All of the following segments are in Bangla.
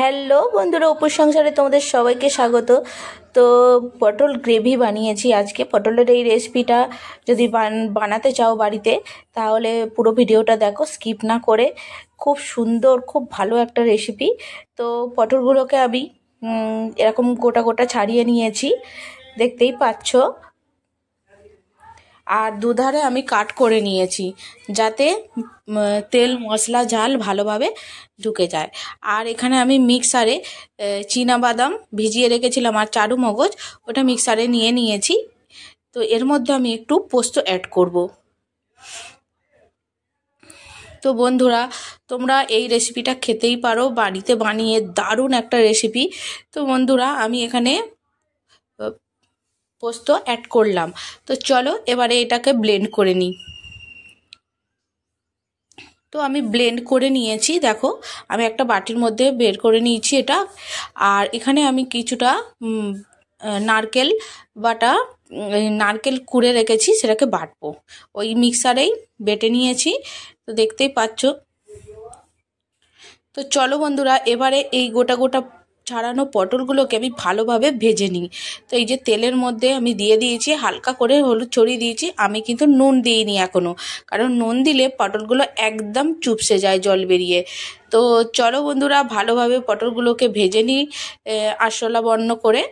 হ্যালো বন্ধুরা উপর সংসারে তোমাদের সবাইকে স্বাগত তো পটল গ্রেভি বানিয়েছি আজকে পটলের এই রেসিপিটা যদি বানাতে চাও বাড়িতে তাহলে পুরো ভিডিওটা দেখো স্কিপ না করে খুব সুন্দর খুব ভালো একটা রেসিপি তো পটলগুলোকে আমি এরকম গোটা গোটা ছাড়িয়ে নিয়েছি দেখতেই পাচ্ছ আর দুধারে আমি কাট করে নিয়েছি যাতে তেল মশলা ঝাল ভালোভাবে ঢুকে যায় আর এখানে আমি মিক্সারে বাদাম ভিজিয়ে রেখেছিলাম আর চারু মগজ ওটা মিক্সারে নিয়ে নিয়েছি তো এর মধ্যে আমি একটু পোস্ত অ্যাড করব। তো বন্ধুরা তোমরা এই রেসিপিটা খেতেই পারো বাড়িতে বানিয়ে দারুণ একটা রেসিপি তো বন্ধুরা আমি এখানে পোস্ত অ্যাড করলাম তো চলো এবারে এটাকে ব্লেন্ড করে নিই তো আমি ব্লেন্ড করে নিয়েছি দেখো আমি একটা বাটির মধ্যে বের করে নিয়েছি এটা আর এখানে আমি কিছুটা নারকেল বাটা নারকেল কুড়ে রেখেছি সেটাকে বাটবো ওই মিক্সারেই বেটে নিয়েছি তো দেখতেই পাচ্ছ তো চলো বন্ধুরা এবারে এই গোটা গোটা ছাড়ানো পটলগুলোকে আমি ভালোভাবে ভেজে নিই তো এই যে তেলের মধ্যে আমি দিয়ে দিয়েছি হালকা করে হলুদ ছড়িয়ে দিয়েছি আমি কিন্তু নুন দিইনি এখনও কারণ নুন দিলে পটলগুলো একদম চুপসে যায় জল বেরিয়ে তো চলো বন্ধুরা ভালোভাবে পটলগুলোকে ভেজে নিই আরশোলা বর্ণ করে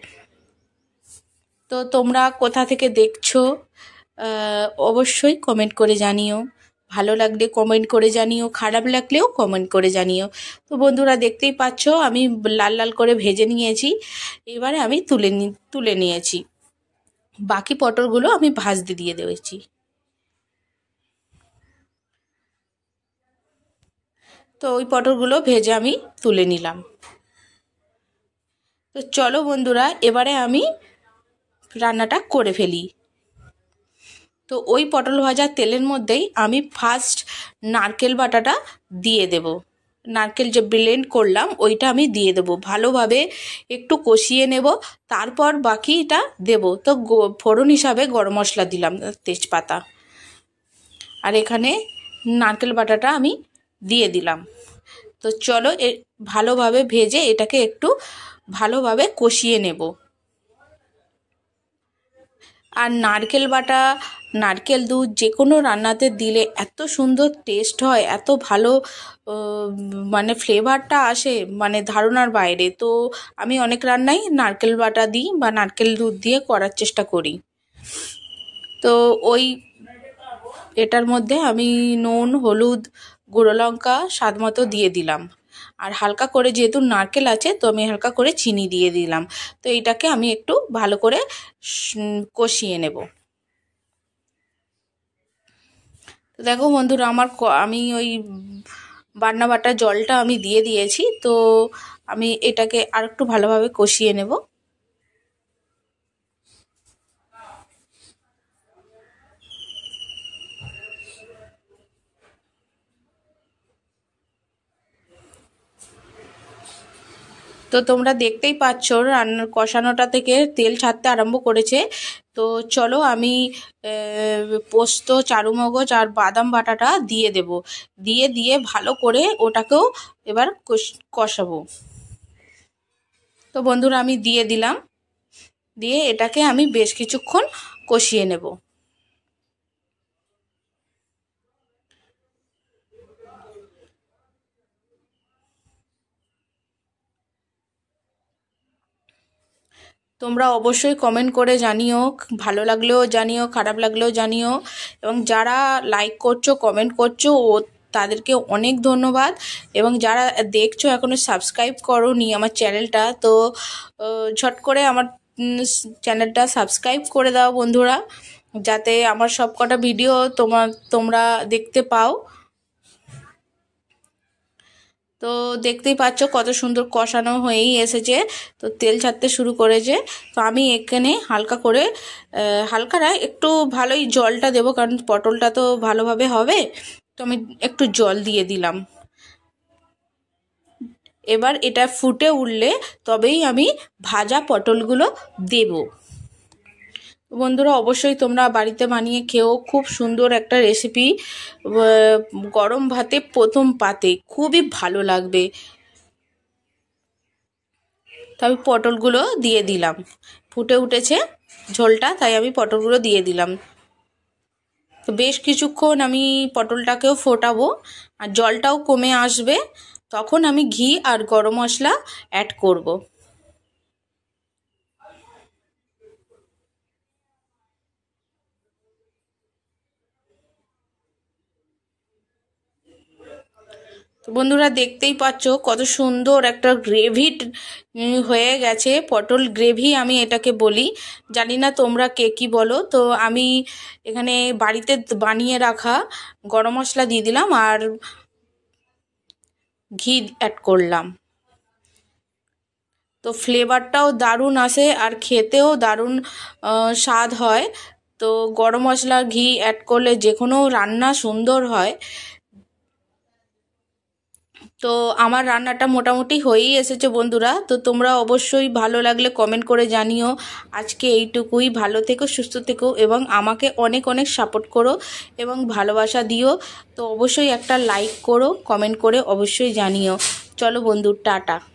তো তোমরা কোথা থেকে দেখছো অবশ্যই কমেন্ট করে জানিও ভালো লাগলে কমেন্ট করে জানিও খারাপ লাগলেও কমেন্ট করে জানিও তো বন্ধুরা দেখতেই পাচ্ছ আমি লাল লাল করে ভেজে নিয়েছি এবারে আমি তুলে তুলে নিয়েছি বাকি পটলগুলো আমি ভাজতে দিয়ে দিয়েছি তো ওই পটলগুলো ভেজে আমি তুলে নিলাম তো চলো বন্ধুরা এবারে আমি রান্নাটা করে ফেলি তো ওই পটল ভাজার তেলের মধ্যেই আমি ফার্স্ট নারকেল বাটাটা দিয়ে দেব নারকেল যে ব্লেন্ড করলাম ওইটা আমি দিয়ে দেব ভালোভাবে একটু কষিয়ে নেব তারপর বাকিটা দেব তো ফোড়ন হিসাবে গরম মশলা দিলাম তেজপাতা আর এখানে নারকেল বাটাটা আমি দিয়ে দিলাম তো চলো এ ভালোভাবে ভেজে এটাকে একটু ভালোভাবে কষিয়ে নেবো আর নারকেল বাটা নারকেল দুধ যে কোনো রান্নাতে দিলে এত সুন্দর টেস্ট হয় এত ভালো মানে ফ্লেভারটা আসে মানে ধারণার বাইরে তো আমি অনেক রান্নাই নারকেল বাটা দিই বা নারকেল দুধ দিয়ে করার চেষ্টা করি তো ওই এটার মধ্যে আমি নুন হলুদ গুঁড়ো লঙ্কা স্বাদ মতো দিয়ে দিলাম আর হালকা করে যেহেতু নারকেল আছে তো আমি হালকা করে চিনি দিয়ে দিলাম তো এটাকে আমি একটু ভালো করে কষিয়ে নেব তো দেখো বন্ধুরা আমার আমি ওই বান্না জলটা আমি দিয়ে দিয়েছি তো আমি এটাকে আর একটু ভালোভাবে কষিয়ে নেবো তো তোমরা দেখতেই পাচ্ছ রান্নার কষানোটা থেকে তেল ছাড়তে আরম্ভ করেছে তো চলো আমি পোস্ত চারুমগজ আর বাদাম বাটাটা দিয়ে দেব দিয়ে দিয়ে ভালো করে ওটাকেও এবার কষাবো তো বন্ধুরা আমি দিয়ে দিলাম দিয়ে এটাকে আমি বেশ কিছুক্ষণ কষিয়ে নেবো তোমরা অবশ্যই কমেন্ট করে জানিও ভালো লাগলেও জানিও খারাপ লাগলেও জানিও এবং যারা লাইক করছো কমেন্ট করছো ও তাদেরকে অনেক ধন্যবাদ এবং যারা দেখছো এখনও সাবস্ক্রাইব করো নি আমার চ্যানেলটা তো ঝট করে আমার চ্যানেলটা সাবস্ক্রাইব করে দাও বন্ধুরা যাতে আমার সব কটা ভিডিও তোমার তোমরা দেখতে পাও তো দেখতেই পাচ্ছ কত সুন্দর কষানো হয়েই এসেছে তো তেল ছাড়তে শুরু করেছে তো আমি এখানে হালকা করে হালকা না একটু ভালোই জলটা দেবো কারণ পটলটা তো ভালোভাবে হবে তো আমি একটু জল দিয়ে দিলাম এবার এটা ফুটে উঠলে তবেই আমি ভাজা পটলগুলো দেবো বন্ধুরা অবশ্যই তোমরা বাড়িতে বানিয়ে খেও খুব সুন্দর একটা রেসিপি গরম ভাতে প্রথম পাতে খুবই ভালো লাগবে তবে পটলগুলো দিয়ে দিলাম ফুটে উঠেছে ঝোলটা তাই আমি পটলগুলো দিয়ে দিলাম তো বেশ কিছুক্ষণ আমি পটলটাকেও ফোটাবো আর জলটাও কমে আসবে তখন আমি ঘি আর গরম মশলা অ্যাড করবো তো বন্ধুরা দেখতেই পাচ্ছ কত সুন্দর একটা গ্রেভি হয়ে গেছে পটল গ্রেভি আমি এটাকে বলি জানি না তোমরা কে কী বলো তো আমি এখানে বাড়িতে বানিয়ে রাখা গরম মশলা দিয়ে দিলাম আর ঘি অ্যাড করলাম তো ফ্লেভারটাও দারুণ আসে আর খেতেও দারুণ স্বাদ হয় তো গরম মশলা ঘি অ্যাড করলে যে কোনো রান্না সুন্দর হয় তো আমার রান্নাটা মোটামুটি হয়েই এসেছে বন্ধুরা তো তোমরা অবশ্যই ভালো লাগলে কমেন্ট করে জানিও আজকে এইটুকুই ভালো থেকো সুস্থ থেকো এবং আমাকে অনেক অনেক সাপোর্ট করো এবং ভালোবাসা দিও তো অবশ্যই একটা লাইক করো কমেন্ট করে অবশ্যই জানিও চলো বন্ধু টাটা